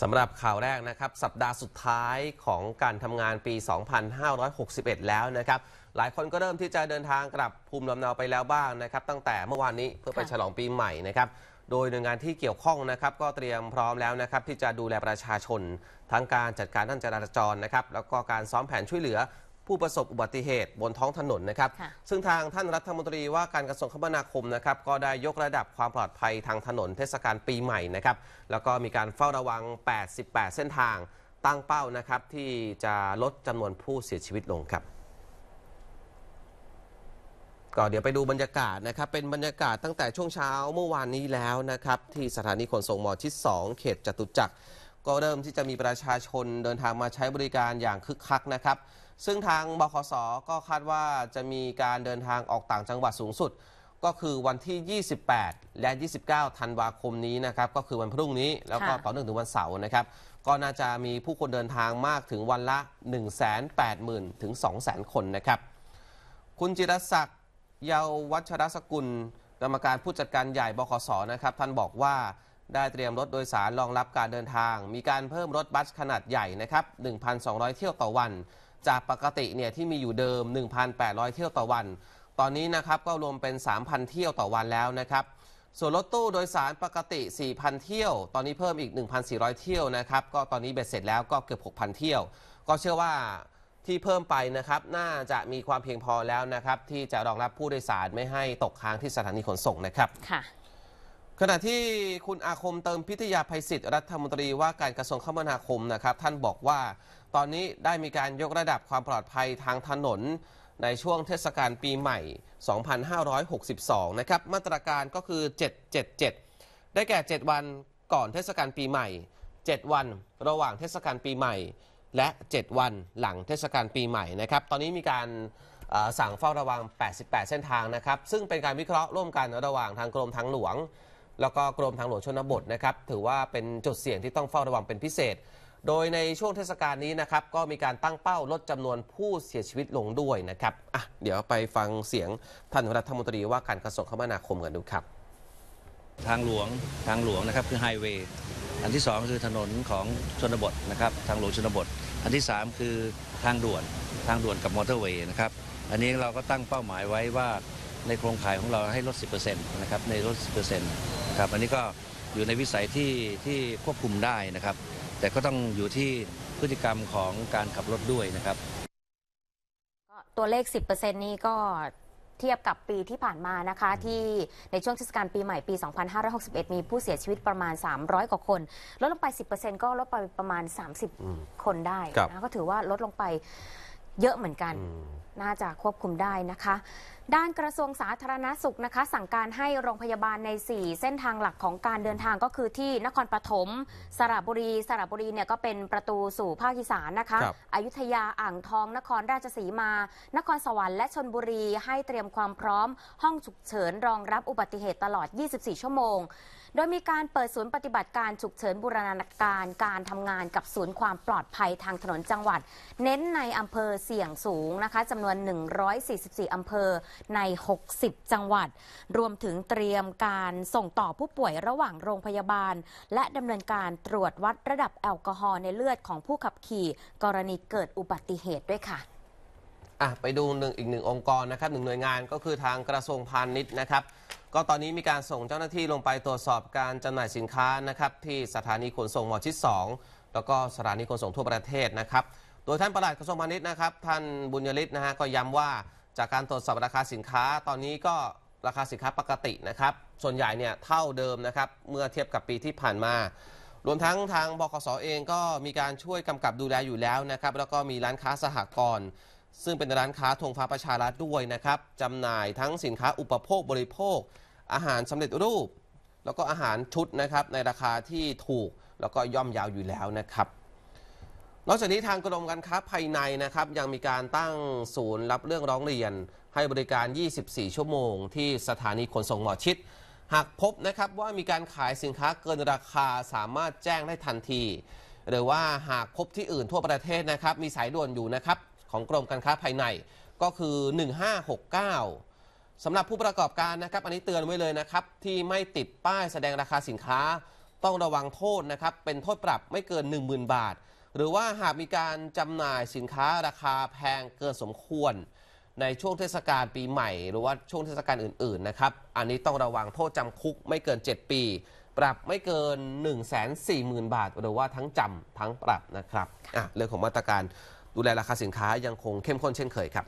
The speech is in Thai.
สำหรับข่าวแรกนะครับสัปดาห์สุดท้ายของการทำงานปี 2561 แล้วนะครับหลายคนก็เริ่มที่จะเดินทางกลับภูมิลำเนาไปแล้วบ้างนะครับตั้งแต่เมื่อวานนี้เพื่อไปฉลองปีใหม่นะครับโดยหน่วยงานที่เกี่ยวข้องนะครับก็เตรียมพร้อมแล้วนะครับที่จะดูแลประชาชน ทั้งการจัดการด้านจราจรนะครับแล้วก็การซ้อมแผนช่วยเหลือผู้ประสบอุบัติเหตุบนท้องถนนนะครับ ซึ่งทางท่านรัฐมนตรีว่าการกระทรวงคมนาคมนะครับ ก็ได้ยกระดับความปลอดภัยทางถนนเทศกาลปีใหม่นะครับ แล้วก็มีการเฝ้าระวัง 88 เส้นทางตั้งเป้านะครับ ที่จะลดจำนวนผู้เสียชีวิตลงครับ ก็เดี๋ยวไปดูบรรยากาศนะครับ เป็นบรรยากาศตั้งแต่ช่วงเช้าเมื่อวานนี้แล้วนะครับ ที่สถานีขนส่งหมอชิด2เขตจตุจักร ก็เริ่มที่จะมีประชาชนเดินทางมาใช้บริการอย่างคึกคักนะครับซึ่งทางบคสก็คาดว่าจะมีการเดินทางออกต่างจังหวัดสูงสุด ก็คือวันที่ 28 และ 29ธันวาคมนี้นะครับก็คือวันพรุ่งนี้ แล้วก็ต่อเนื่องถึงวันเสาร์นะครับ ก็น่าจะมีผู้คนเดินทางมากถึงวันละ 1 8 0 0 0 0ถึง200,000คนนะครับ คุณจิรศักดิ์เยาววัชรสกุลกรรมการผู้จัดการใหญ่บคสนะครับ ท่านบอกว่าได้เตรียมรถโดยสารรองรับการเดินทาง มีการเพิ่มรถบัสขนาดใหญ่นะครับ1,200 เที่ยวต่อวันจากปกติเนี่ยที่มีอยู่เดิม 1,800 เที่ยวต่อวัน ตอนนี้นะครับก็รวมเป็น 3,000 เที่ยวต่อวันแล้วนะครับ ส่วนรถตู้โดยสารปกติ 4,000 เที่ยว ตอนนี้เพิ่มอีก 1,400 เที่ยวนะครับ ก็ตอนนี้เบ็ดเสร็จแล้วก็เกือบ6,000 เที่ยว ก็เชื่อว่าที่เพิ่มไปนะครับน่าจะมีความเพียงพอแล้วนะครับที่จะรองรับผู้โดยสารไม่ให้ตกค้างที่สถานีขนส่งนะครับค่ะขณะที่คุณอาคมเติมพิทยาภัยศิษย์รัฐมนตรีว่าการกระทรวงคมนาคมนะครับท่านบอกว่าตอนนี้ได้มีการยกระดับความปลอดภัยทางถนนในช่วงเทศกาลปีใหม่ 2562 นะครับ มาตรการก็คือ 777 ได้แก่ 7 วันก่อนเทศกาลปีใหม่ 7 วันระหว่างเทศกาลปีใหม่ และ 7 วันหลังเทศกาลปีใหม่นะครับ ตอนนี้มีการสั่งเฝ้าระวัง 88 เส้นทางนะครับ ซึ่งเป็นการวิเคราะห์ร่วมกันระหว่างทางกรมทางหลวง แล้วก็กรมทางหลวงชนบทนะครับ ถือว่าเป็นจุดเสี่ยงที่ต้องเฝ้าระวังเป็นพิเศษโดยในช่วงเทศกาลนี้นะครับ ก็มีการตั้งเป้าลดจำนวนผู้เสียชีวิตลงด้วยนะครับอ่ะเดี๋ยวไปฟังเสียงท่านรัฐมนตรี ว่าการกระทรวงคมนาคมกันดูครับ ทางหลวงทางหลวงนะครับ คือไฮเวย์อันที่ 2 คือถนนของชนบทนะครับ ทางหลวงชนบท อันที่ 3 คือทางด่วนทางด่วนกับมอเตอร์เวย์นะครับอันนี้เราก็ตั้งเป้าหมายไว้ว่าในโครงข่ายของเราให้ลด 10%นะครับในลด10%นะครับอันนี้ก็อยู่ในวิสัยที่ที่ควบคุมได้นะครับแต่ก็ต้องอยู่ที่พฤติกรรมของการขับรถด้วยนะครับ ตัวเลข 10%นี้ก็เทียบกับปีที่ผ่านมานะคะ ที่ในช่วงเทศกาลปีใหม่ปี 2561 มีผู้เสียชีวิตประมาณ 300 กว่าคน ลดลงไป 10%ก็ลดไปประมาณ 30 คนได้นะก็ถือว่าลดลงไปเยอะเหมือนกันน่าจะควบคุมได้นะคะด้านกระทรวงสาธารณาสุขนะคะ สั่งการให้โรงพยาบาลใน 4 เส้นทางหลักของการเดินทางก็คือที่นครปฐมสระบุรี สระบุรีเนี่ยก็เป็นประตูสู่ภาคอีสานนะคะคอยุธยาอ่างทอง นครราชสีมา นครสวรรค์และชนบุรีให้เตรียมความพร้อม ห้องฉุกเฉินรองรับอุบัติเหตุตลอด 24 ชั่วโมง โดยมีการเปิดศูนย์ปฏิบัติการฉุกเฉินบูรณาการการทำงานกับศูนย์ความปลอดภัยทางถนนจังหวัด เน้นในอำเภอเสี่ยงสูงนะคะจำนวน 144อำเภอใน 60 จังหวัด รวมถึงเตรียมการส่งต่อผู้ป่วยระหว่างโรงพยาบาล และดำเนินการตรวจวัดระดับแอลกอฮอล์ในเลือดของผู้ขับขี่กรณีเกิดอุบัติเหตุด้วยค่ะ ไปดูหนึ่งอีกหนึ่งองค์กรนะครับหนึ่งหน่วยงานก็คือทางกระทรวงพาณิชย์นะครับ ก็ตอนนี้มีการส่งเจ้าหน้าที่ลงไปตรวจสอบการจำหน่ายสินค้านะครับ ที่สถานีขนส่งหมอชิด2แล้วก็สถานีขนส่งทั่วประเทศนะครับ โดยท่านประหลัดกระทรวงพาณิชย์นะครับท่านบุญยฤทธิ์นะฮะก็ย้ำว่าจากการตรวจสอบราคาสินค้าตอนนี้ก็ราคาสินค้าปกตินะครับ ส่วนใหญ่เนี่ยเท่าเดิมนะครับ เมื่อเทียบกับปีที่ผ่านมา รวมทั้งทางบกสอเองก็มีการช่วยกำกับดูแลอยู่แล้วนะครับ แล้วก็มีร้านค้าสหกรณ์ซึ่งเป็นร้านค้าธงฟ้าประชารัฐด้วยนะครับจำหน่ายทั้งสินค้าอุปโภคบริโภค อาหารสำเร็จรูป แล้วก็อาหารชุดนะครับในราคาที่ถูกแล้วก็ย่อมยาวอยู่แล้วนะครับนอกจากนี้ทางกรมการค้าภายในนะครับยังมีการตั้งศูนย์รับเรื่องร้องเรียนให้บริการ 24 ชั่วโมงที่สถานีขนส่งหมอชิด หากพบนะครับว่ามีการขายสินค้าเกินราคาสามารถแจ้งได้ทันที หรือว่าหากพบที่อื่นทั่วประเทศนะครับมีสายด่วนอยู่นะครับของกรมการค้าภายในก็คือ 1569สำหรับผู้ประกอบการนะครับ อันนี้เตือนไว้เลยนะครับที่ไม่ติดป้ายแสดงราคาสินค้าต้องระวังโทษนะครับเป็นโทษปรับไม่เกิน 10,000 บาทหรือว่าหากมีการจำหน่ายสินค้าราคาแพงเกินสมควร ในช่วงเทศกาลปีใหม่ หรือว่าช่วงเทศกาลอื่น ๆ นะครับ อันนี้ต้องระวังโทษจำคุกไม่เกิน 7 ปี ปรับไม่เกิน1 4 0 0 0 0บาทหรือว่าทั้งจำทั้งปรับนะครับอ่เรื่องของมาตรการดูแลราคาสินค้ายังคงเข้มข้นเช่นเคยครับ